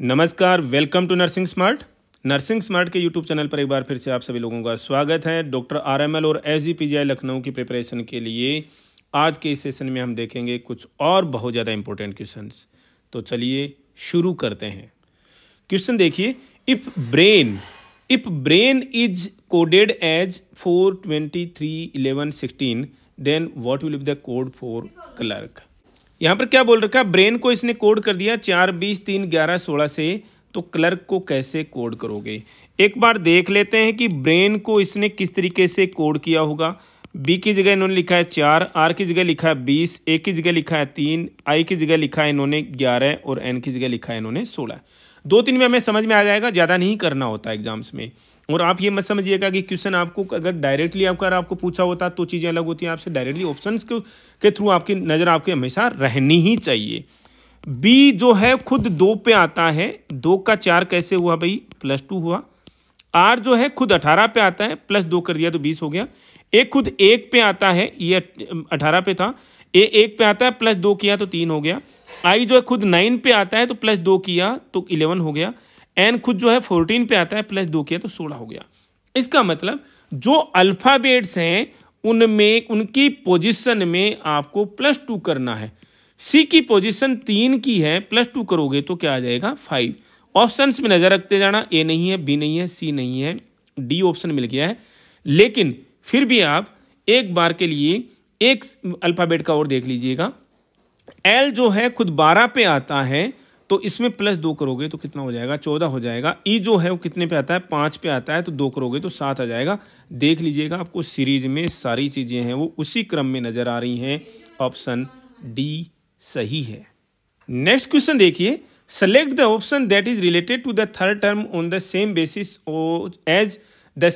नमस्कार welcome to nursing smart nursing smart के YouTube channel पर एक बार फिर से आप सभी लोगों का स्वागत है डॉक्टर आरएमएल और एस लखनऊ की प्रिपरेशन के लिए आज के इस सेशन में हम देखेंगे कुछ और बहुत ज़्यादा इंपॉर्टेंट क्वेश्चन तो चलिए शुरू करते हैं क्वेश्चन देखिए if brain if brain is coded as four twenty three eleven sixteen then what will be the code for clerk यहाँ पर क्या बोल रखा है ब्रेन को इसने कोड कर दिया चार बीस तीन ग्यारह सोलह से तो क्लर्क को कैसे कोड करोगे एक बार देख लेते हैं कि ब्रेन को इसने किस तरीके से कोड किया होगा बी की जगह इन्होंने लिखा है चार आर की जगह लिखा है बीस ए की जगह लिखा है तीन आई की जगह लिखा है इन्होंने ग्यारह और एन की जगह लिखा है इन्होंने सोलह दो तीन में हमें समझ में आ जाएगा ज़्यादा नहीं करना होता एग्जाम्स में और आप ये मत समझिएगा कि क्वेश्चन आपको अगर डायरेक्टली आपका आपको पूछा होता तो चीज़ें अलग होती हैं आपसे डायरेक्टली ऑप्शन के थ्रू आपकी नज़र आपकी हमेशा रहनी ही चाहिए बी जो है खुद दो पे आता है दो का चार कैसे हुआ भाई प्लस टू हुआ आर जो है खुद अठारह पे आता है प्लस दो कर दिया तो बीस हो गया एक खुद एक पे आता है ये अठारह पे था ए एक पे आता है प्लस दो किया तो तीन हो गया आई जो है खुद नाइन पे आता है तो प्लस दो किया तो इलेवन हो गया एन खुद जो है फोर्टीन पे आता है प्लस दो किया तो सोलह हो गया इसका मतलब जो अल्फ़ाबेट्स हैं उनमें उनकी पोजिशन में आपको प्लस टू करना है सी की पोजिशन तीन की है प्लस टू करोगे तो क्या आ जाएगा फाइव ऑप्शन में नज़र रखते जाना ए नहीं है बी नहीं है सी नहीं है डी ऑप्शन मिल गया है लेकिन फिर भी आप एक बार के लिए एक अल्फ़ाबेट का और देख लीजिएगा एल जो है खुद बारह पे आता है तो इसमें प्लस दो करोगे तो कितना हो जाएगा चौदह हो जाएगा ई जो है वो कितने पे आता है पाँच पे आता है तो दो करोगे तो सात आ जाएगा देख लीजिएगा आपको सीरीज में सारी चीज़ें हैं वो उसी क्रम में नज़र आ रही हैं ऑप्शन डी सही है नेक्स्ट क्वेश्चन देखिए select the option that is related to the third term on the same basis as the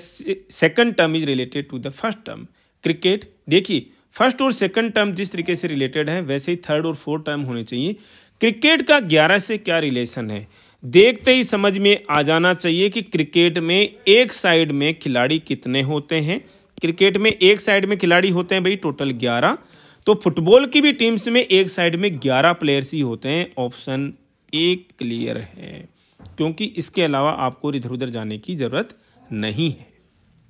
second term is related to the first term cricket देखिए फर्स्ट और सेकंड टर्म जिस तरीके से related है वैसे ही third और फोर्थ टर्म होने चाहिए क्रिकेट का 11 से क्या रिलेशन है देखते ही समझ में आ जाना चाहिए कि क्रिकेट में एक साइड में खिलाड़ी कितने होते हैं क्रिकेट में एक साइड में खिलाड़ी होते हैं भाई टोटल 11 तो फुटबॉल की भी टीम्स में एक साइड में 11 प्लेयर्स ही होते हैं ऑप्शन ए क्लियर है क्योंकि इसके अलावा आपको इधर उधर जाने की ज़रूरत नहीं है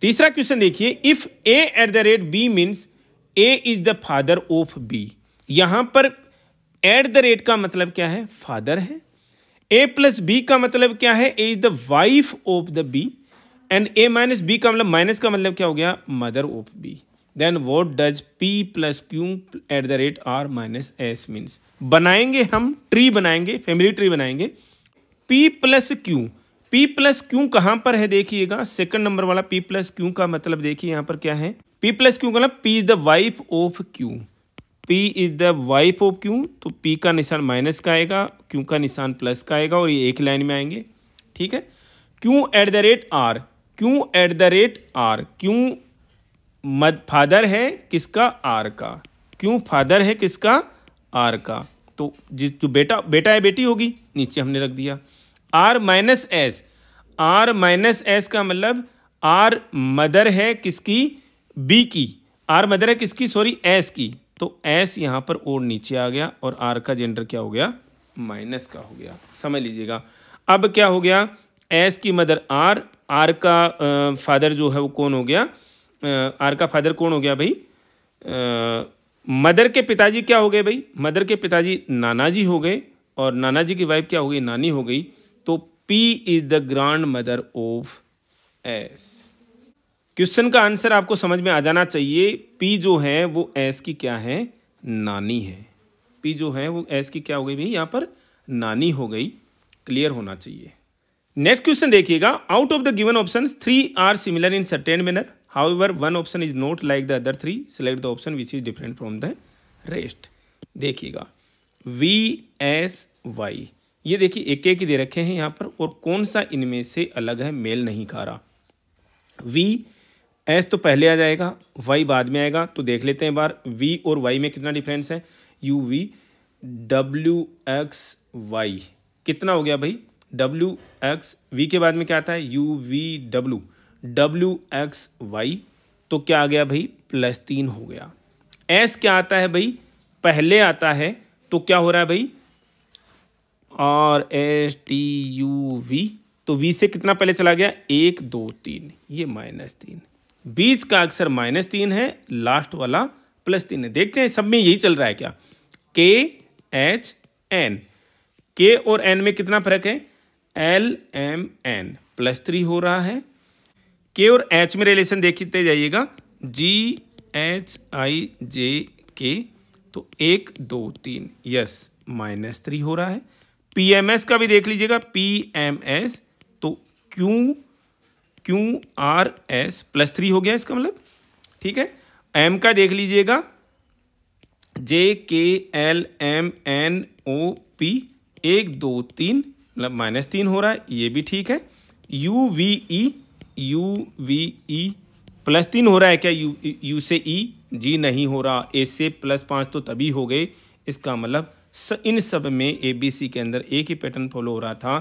तीसरा क्वेश्चन देखिए if A at the rate B means A is the father of B यहाँ पर एट द रेट का मतलब क्या है फादर है ए प्लस बी का मतलब क्या है A is the wife of the B and A minus B का मतलब माइनस का मतलब क्या हो गया mother of B then what does P plus Q at the rate R minus S means बनाएंगे हम ट्री बनाएंगे फैमिली ट्री बनाएंगे P plus Q P plus Q कहाँ पर है देखिएगा सेकंड नंबर वाला पी प्लस क्यू का मतलब देखिए यहाँ पर क्या है पी प्लस क्यू का मतलब P is the wife of Q P is the wife of Q तो पी का निशान माइनस का आएगा Q का निशान प्लस का आएगा और ये एक लाइन में आएंगे ठीक है Q at the rate R Q at the rate R Q मद फादर है किसका आर का क्यों फादर है किसका आर का तो जिस जो बेटा बेटा है बेटी होगी नीचे हमने रख दिया R minus S R minus S का मतलब आर मदर है किसकी बी की आर मदर है किसकी सॉरी एस की तो एस यहाँ पर और नीचे आ गया और आर का जेंडर क्या हो गया माइनस का हो गया समझ लीजिएगा अब क्या हो गया एस की मदर आर आर का फादर जो है वो कौन हो गया आर का फादर कौन हो गया भाई आ, मदर के पिताजी क्या हो गए भाई मदर के पिताजी नाना जी हो गए और नाना जी की वाइफ क्या हो गई नानी हो गई तो P is the grandmother of S question का आंसर आपको समझ में आ जाना चाहिए पी जो है वो एस की क्या है नानी है पी जो है वो एस की क्या हो गई भाई यहाँ पर नानी हो गई क्लियर होना चाहिए नेक्स्ट क्वेश्चन देखिएगा out of the given option three are similar in certain manner however one option is not like the other three select the option which is different from the rest देखिएगा V S Y ये देखिए एक एक ही दे रखे हैं यहाँ पर और कौन सा इनमें से अलग है मेल नहीं खा रहा वी एस तो पहले आ जाएगा वाई बाद में आएगा तो देख लेते हैं बार वी और वाई में कितना डिफरेंस है U V W X Y कितना हो गया भाई डब्ल्यू एक्स वी के बाद में क्या आता है U V W W X Y तो क्या आ गया भाई प्लस तीन हो गया एस क्या आता है भाई पहले आता है तो क्या हो रहा है भाई R S T U V तो वी से कितना पहले चला गया एक दो तीन ये माइनस तीन बीच का अक्सर माइनस तीन है लास्ट वाला प्लस तीन है देखते हैं सब में यही चल रहा है क्या के एच एन के और एन में कितना फर्क है L M N plus three हो रहा है के और एच में रिलेशन देखते जाइएगा जी एच आई जे के तो एक दो तीन यस माइनस थ्री हो रहा है पी एम एस का भी देख लीजिएगा पी एम एस तो Q Q R S plus three हो गया इसका मतलब ठीक है एम का देख लीजिएगा J K L M N O P एक दो तीन मतलब माइनस तीन हो रहा है ये भी ठीक है U V E U V E plus तीन हो रहा है क्या यू यू से ई e, जी नहीं हो रहा ए से प्लस पाँच तो तभी हो गए इसका मतलब स, इन सब में ए बी सी के अंदर एक ही पैटर्न फॉलो हो रहा था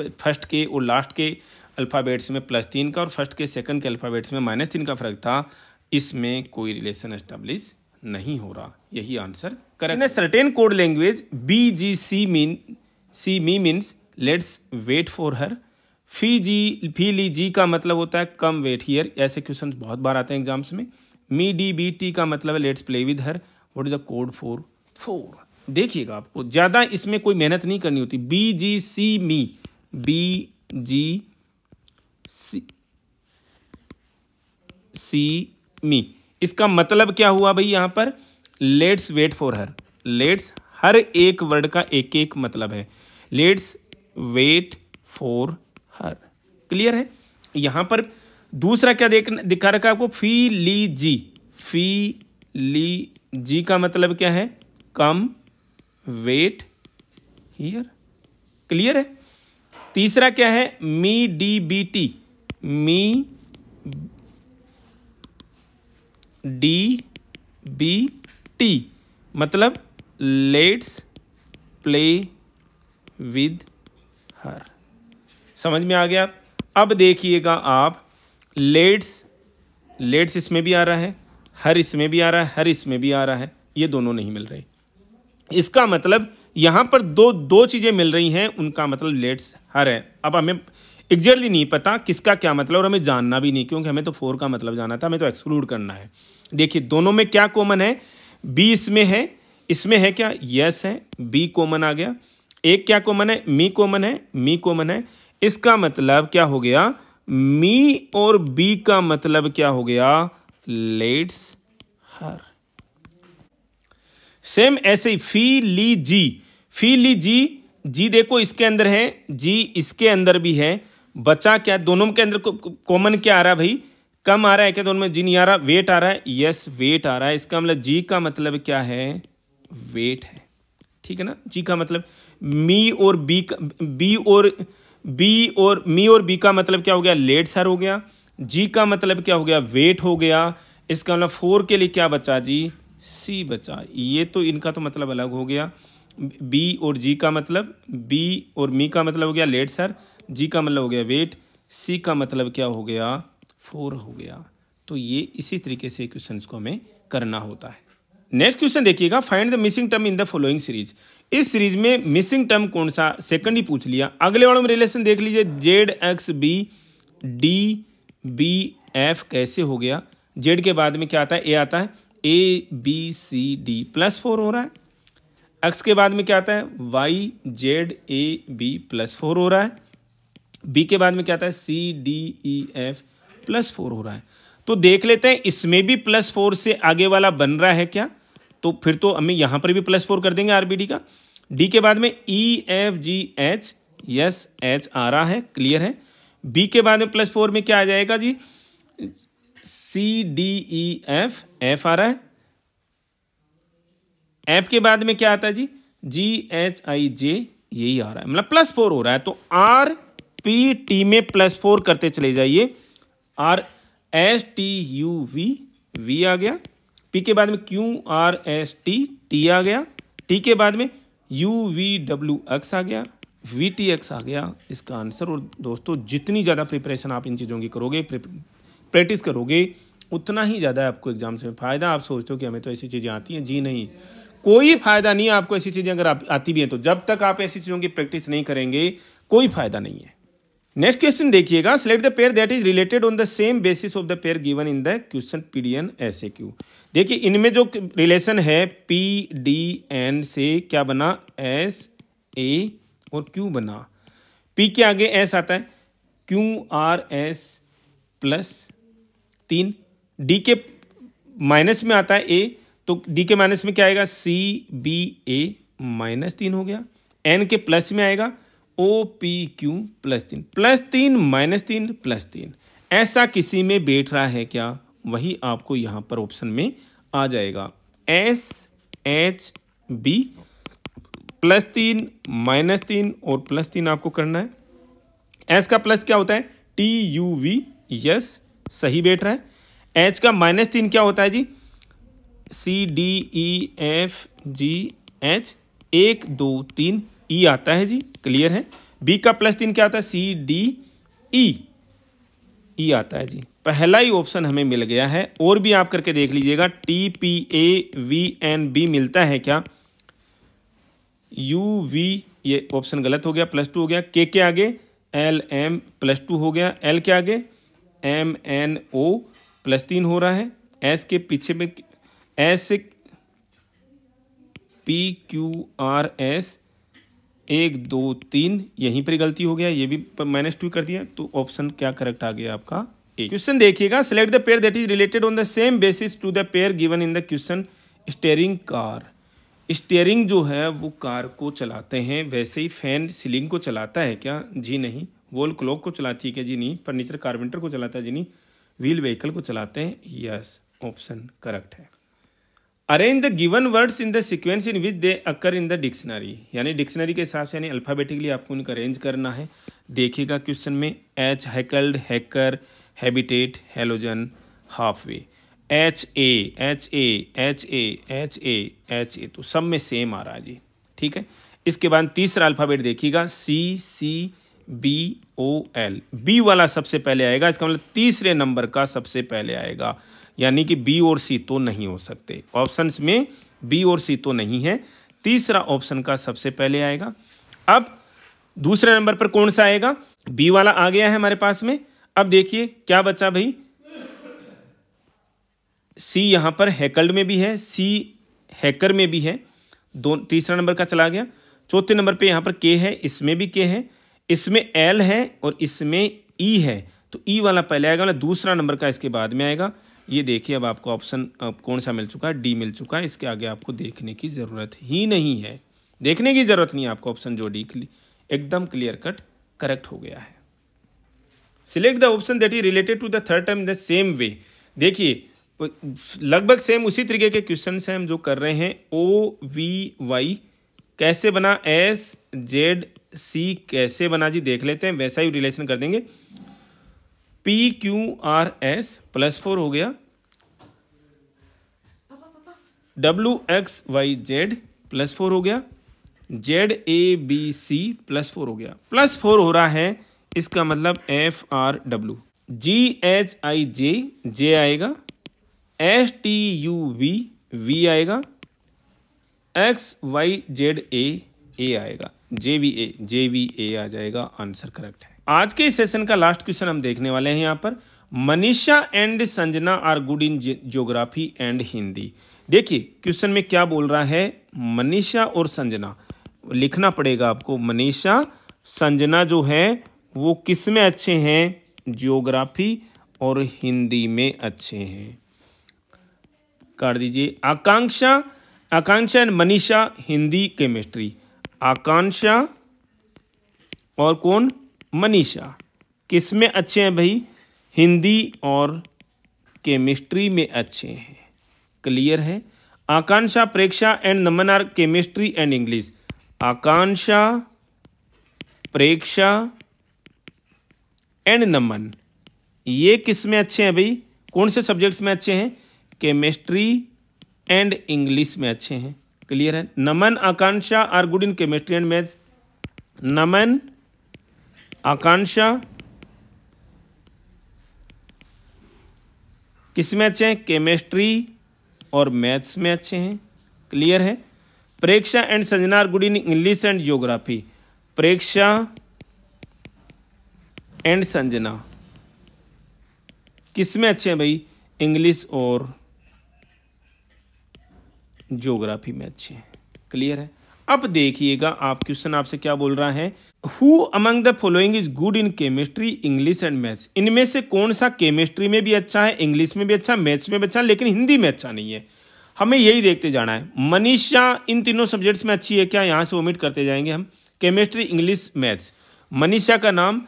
फर्स्ट के और लास्ट के अल्फ़ाबेट्स में प्लस तीन का और फर्स्ट के सेकंड के अल्फ़ाबेट्स में माइनस तीन का फ़र्क था इसमें कोई रिलेशन एस्टेब्लिश नहीं हो रहा यही answer correct certain code language B G C mean C me means let's wait for her fee G fee lee G का मतलब होता है कम वेट हीयर ऐसे क्वेश्चन बहुत बार आते हैं एग्जाम्स में मी डी बी टी का मतलब है let's play with her what is the code four four देखिएगा आपको ज़्यादा इसमें कोई मेहनत नहीं करनी होती बी जी सी मी बी जी सी सी मी इसका मतलब क्या हुआ भाई यहां पर let's wait for her let's her एक वर्ड का एक एक मतलब है let's wait for her clear है यहां पर दूसरा क्या देख दिखा रखा है आपको फी ली जी फी ली जी का मतलब क्या है कम वेट हियर क्लियर है तीसरा क्या है मी डी बी टी मी डी बी टी मतलब लेट्स प्ले विद हर समझ में आ गया अब देखिएगा आप लेट्स लेट्स इसमें भी आ रहा है हर इसमें भी आ रहा है हर इसमें भी आ रहा है ये दोनों नहीं मिल रहे इसका मतलब यहां पर दो दो चीज़ें मिल रही हैं उनका मतलब लेट्स हर है अब हमें एग्जैक्टली नहीं पता किसका क्या मतलब और हमें जानना भी नहीं क्योंकि हमें तो फोर का मतलब जाना था हमें तो एक्सक्लूड करना है देखिए दोनों में क्या कॉमन है बी इसमें है इसमें है क्या यस है बी कॉमन आ गया एक क्या कॉमन है मी कॉमन है मी कॉमन है इसका मतलब क्या हो गया मी और बी का मतलब क्या हो गया लेट्स हर सेम ऐसे ही फी ली जी फी ली जी जी देखो इसके अंदर है जी इसके अंदर भी है बचा क्या दोनों के अंदर कॉमन क्या आ रहा है भाई कम आ रहा है क्या दोनों में जी नहीं आ रहा वेट आ रहा है यस वेट आ रहा है इसका मतलब जी का मतलब क्या है वेट है ठीक है ना जी का मतलब मी और बी का बी और बी और मी और बी का मतलब क्या हो गया लेट सर हो गया जी का मतलब क्या हो गया वेट हो गया इसका मतलब फोर के लिए क्या बचा जी सी बचा ये तो इनका तो मतलब अलग हो गया बी और जी का मतलब बी और मी का मतलब हो गया लेट सर जी का मतलब हो गया वेट सी का मतलब क्या हो गया फोर हो गया तो ये इसी तरीके से क्वेश्चन को हमें करना होता है नेक्स्ट क्वेश्चन देखिएगा find the missing term in the following series इस सीरीज में मिसिंग टर्म कौन सा सेकंड ही पूछ लिया अगले वालों में रिलेशन देख लीजिए Z X B D B F कैसे हो गया जेड के बाद में क्या आता है ए आता है A B C D plus four हो रहा है एक्स के बाद में क्या आता है Y Z A B plus four हो रहा है बी के बाद में क्या आता है C D E F plus four हो रहा है तो देख लेते हैं इसमें भी प्लस फोर से आगे वाला बन रहा है क्या तो फिर तो हमें यहां पर भी प्लस फोर कर देंगे आरबीडी का डी के बाद में E F G H yes H आ रहा है क्लियर है बी के बाद में प्लस फोर में क्या आ जाएगा G C D E F F आ रहा है एफ के बाद में क्या आता है जी जी एच आई जे यही आ रहा है मतलब प्लस फोर हो रहा है तो आर पी टी में प्लस फोर करते चले जाइए R S T U V V आ गया पी के बाद में Q R S T T आ गया टी के बाद में यू वी डब्ल्यू एक्स आ गया वी टी एक्स आ गया इसका आंसर और दोस्तों जितनी ज़्यादा प्रिपरेशन आप इन चीज़ों की करोगे प्रैक्टिस करोगे उतना ही ज़्यादा आपको एग्ज़ाम से फ़ायदा आप सोचते हो कि हमें तो ऐसी चीज़ें आती हैं जी नहीं कोई फ़ायदा नहीं है आपको ऐसी चीज़ें अगर आप आती भी हैं तो जब तक आप ऐसी चीज़ों की प्रैक्टिस नहीं करेंगे कोई फ़ायदा नहीं है नेक्स्ट क्वेश्चन देखिएगा select the pair that is related on the same basis of the pair given in the question P D N S A Q देखिए इनमें जो रिलेशन है पी डी एन से क्या बना एस ए और Q बना पी के आगे एस आता है क्यू आर एस प्लस तीन डी के माइनस में आता है ए तो डी के माइनस में क्या आएगा सी बी ए माइनस तीन हो गया एन के प्लस में आएगा ओ पी क्यू प्लस तीन प्लस तीन माइनस तीन प्लस तीन ऐसा किसी में बैठ रहा है क्या वही आपको यहां पर ऑप्शन में आ जाएगा एस एच बी प्लस तीन माइनस तीन और प्लस तीन आपको करना है एस का प्लस क्या होता है टी यू वी यस सही बैठ रहा है एच का माइनस तीन क्या होता है G C D E F G H एक दो तीन ई e आता है जी क्लियर है बी का प्लस तीन क्या आता है सी डी ई ई आता है जी पहला ही ऑप्शन हमें मिल गया है और भी आप करके देख लीजिएगा T P A V N B मिलता है क्या यू वी ये ऑप्शन गलत हो गया प्लस टू हो गया के के आगे एल एम प्लस टू हो गया एल के आगे एम एन ओ प्लस तीन हो रहा है एस के पीछे में S P Q R S एक दो तीन यहीं पर गलती हो गया ये भी माइनस टू कर दिया तो ऑप्शन क्या करेक्ट आ गया आपका ए क्वेश्चन देखिएगा select the pair that is related on the same basis to the pair given in the question steering car steering जो है वो कार को चलाते हैं वैसे ही फैन सीलिंग को चलाता है क्या जी नहीं वॉल क्लॉक को चलाती है क्या जी नहीं फर्नीचर कारपेंटर को चलाता है जी नहीं व्हील व्हीकल को चलाते हैं यस ऑप्शन करेक्ट है arrange the given words in the sequence in which they occur in the dictionary यानी डिक्शनरी के हिसाब से यानी अल्फ़ाबेटिकली आपको उनका अरेंज करना है देखिएगा क्वेश्चन में H hackled hacker habitat halogen halfway H A H A H A H A H A तो सब में सेम आ रहा है जी ठीक है इसके बाद तीसरा अल्फ़ाबेट देखिएगा C C B O L B वाला सबसे पहले आएगा इसका मतलब तीसरे नंबर का सबसे पहले आएगा यानी कि बी और सी तो नहीं हो सकते ऑप्शंस में बी और सी तो नहीं है तीसरा ऑप्शन का सबसे पहले आएगा अब दूसरे नंबर पर कौन सा आएगा बी वाला आ गया है हमारे पास में अब देखिए क्या बचा भाई सी यहां पर हैकल्ड में भी है सी हैकर में भी है दो तीसरा नंबर का चला गया चौथे नंबर पे यहां पर के है इसमें भी के है इसमें एल है और इसमें ई है तो ई वाला पहले आएगा वाला मतलब दूसरा नंबर का इसके बाद में आएगा ये देखिए अब आपको ऑप्शन कौन सा मिल चुका है डी मिल चुका है इसके आगे आपको देखने की ज़रूरत ही नहीं है देखने की ज़रूरत नहीं है आपको ऑप्शन जो डी एकदम क्लियर कट करेक्ट हो गया है select the option that is related to the third term in the same way देखिए लगभग सेम उसी तरीके के क्वेश्चन हैं हम जो कर रहे हैं ओ वी वाई कैसे बना एस जेड सी कैसे बना जी देख लेते हैं वैसा ही रिलेशन कर देंगे P Q R S plus four हो गया W X Y Z plus four हो गया Z A B C plus four हो गया प्लस फोर हो रहा है इसका मतलब F R W G H I J J आएगा S T U V V आएगा X Y Z A A आएगा J V A J V A आ जाएगा आंसर करेक्ट है आज के सेशन का लास्ट क्वेश्चन हम देखने वाले हैं यहाँ पर Manisha and Sanjana are good in geography and Hindi देखिए क्वेश्चन में क्या बोल रहा है मनीषा और संजना लिखना पड़ेगा आपको मनीषा संजना जो है वो किस में अच्छे हैं ज्योग्राफी और हिंदी में अच्छे हैं कर दीजिए आकांक्षा आकांक्षा एंड मनीषा हिंदी केमिस्ट्री आकांक्षा और कौन मनीषा किस में अच्छे हैं भाई हिंदी और केमिस्ट्री में अच्छे हैं क्लियर है Akanksha Preksha and Naman are chemistry and English Akanksha Preksha and Naman ये किस में अच्छे हैं भाई कौन से सब्जेक्ट्स में अच्छे हैं केमिस्ट्री एंड इंग्लिश में अच्छे हैं क्लियर है Naman Akanksha are good in chemistry and maths Naman Akanksha किस में अच्छे हैं केमिस्ट्री और मैथ्स में अच्छे हैं क्लियर है Preksha and Sanjana good in English and geography Preksha and Sanjana किस में अच्छे हैं भाई इंग्लिश और ज्योग्राफी में अच्छे हैं क्लियर है अब देखिएगा आप क्वेश्चन आपसे क्या बोल रहा है who among the following is good in chemistry English and maths इनमें से कौन सा केमिस्ट्री में भी अच्छा है इंग्लिश में भी अच्छा मैथ्स में भी अच्छा लेकिन हिंदी में अच्छा नहीं है हमें यही देखते जाना है मनीषा इन तीनों सब्जेक्ट्स में अच्छी है क्या यहाँ से ओमिट करते जाएंगे हम केमिस्ट्री इंग्लिश मैथ्स मनीषा का नाम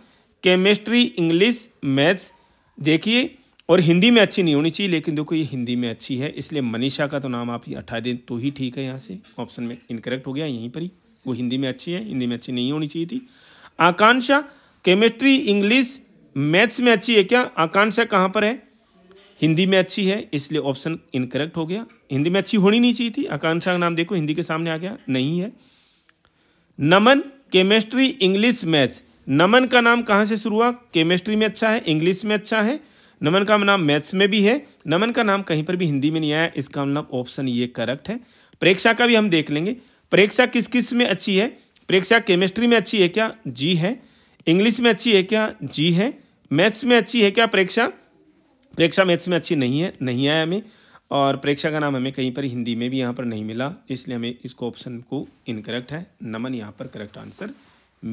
केमिस्ट्री इंग्लिश मैथ्स देखिए और हिंदी में अच्छी नहीं होनी चाहिए लेकिन देखो ये हिंदी में अच्छी है इसलिए मनीषा का तो नाम आप ही हटा दें तो ही ठीक है यहाँ से ऑप्शन में इनकरेक्ट हो गया यहीं पर ही वो हिंदी में अच्छी है हिंदी में अच्छी नहीं होनी चाहिए थी आकांक्षा केमिस्ट्री इंग्लिश मैथ्स में अच्छी है क्या आकांक्षा कहाँ पर है हिंदी में अच्छी है इसलिए ऑप्शन इनकरेक्ट हो गया हिंदी में अच्छी होनी नहीं चाहिए थी आकांक्षा का नाम देखो हिंदी के सामने आ गया नहीं है Naman chemistry English maths Naman का नाम कहाँ से शुरू हुआ केमिस्ट्री में अच्छा है इंग्लिश में अच्छा है नमन का नाम मैथ्स में भी है नमन का नाम कहीं पर भी हिंदी में नहीं आया इसका मतलब ऑप्शन ये करेक्ट है परीक्षा का भी हम देख लेंगे परीक्षा किस किस में अच्छी है परीक्षा केमिस्ट्री में अच्छी है क्या जी है इंग्लिश में अच्छी है क्या जी है मैथ्स में अच्छी है क्या परीक्षा परीक्षा मैथ्स में अच्छी नहीं है नहीं आया हमें और परीक्षा का नाम हमें कहीं पर हिंदी में भी यहाँ पर नहीं मिला इसलिए हमें इसको ऑप्शन को इनकरेक्ट है नमन यहाँ पर करेक्ट आंसर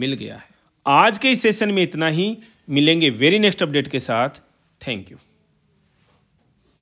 मिल गया है आज के इस सेशन में इतना ही मिलेंगे वेरी नेक्स्ट अपडेट के साथ Thank you.